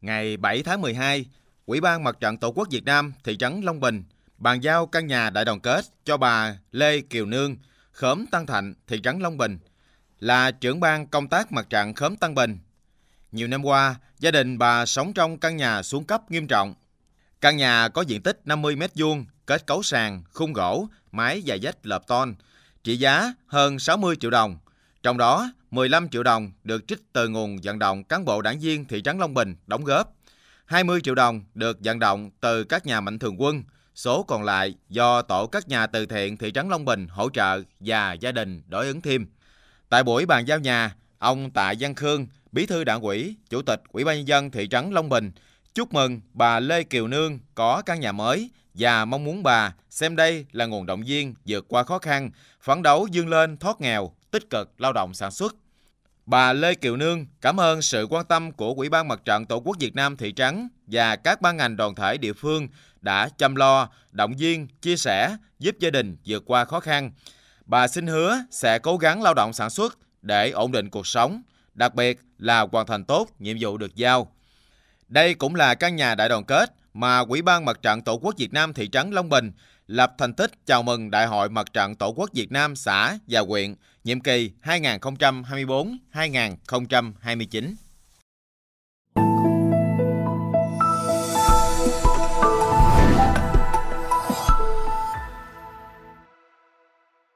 Ngày 7 tháng 12, Ủy ban Mặt trận Tổ quốc Việt Nam thị trấn Long Bình bàn giao căn nhà đại đoàn kết cho bà Lê Kiều Nương, khóm Tân Thạnh, thị trấn Long Bình, là trưởng ban công tác mặt trận khóm Tân Bình. Nhiều năm qua, gia đình bà sống trong căn nhà xuống cấp nghiêm trọng. Căn nhà có diện tích 50 m 2 kết cấu sàn, khung gỗ, mái và vách lợp ton, trị giá hơn 60 triệu đồng. Trong đó, 15 triệu đồng được trích từ nguồn vận động cán bộ đảng viên thị trấn Long Bình đóng góp. 20 triệu đồng được vận động từ các nhà mạnh thường quân, số còn lại do tổ các nhà từ thiện thị trấn Long Bình hỗ trợ và gia đình đối ứng thêm. Tại buổi bàn giao nhà, ông Tạ Văn Khương, Bí thư Đảng ủy, Chủ tịch Ủy ban nhân dân thị trấn Long Bình Chúc mừng bà Lê Kiều Nương có căn nhà mới và mong muốn bà xem đây là nguồn động viên vượt qua khó khăn, phấn đấu vươn lên thoát nghèo, tích cực lao động sản xuất. Bà Lê Kiều Nương cảm ơn sự quan tâm của Ủy ban Mặt trận Tổ quốc Việt Nam thị trấn và các ban ngành đoàn thể địa phương đã chăm lo, động viên, chia sẻ, giúp gia đình vượt qua khó khăn. Bà xin hứa sẽ cố gắng lao động sản xuất để ổn định cuộc sống, đặc biệt là hoàn thành tốt nhiệm vụ được giao. Đây cũng là căn nhà đại đoàn kết mà Quỹ ban Mặt trận Tổ quốc Việt Nam thị trấn Long Bình lập thành tích chào mừng Đại hội Mặt trận Tổ quốc Việt Nam xã và huyện nhiệm kỳ 2024-2029.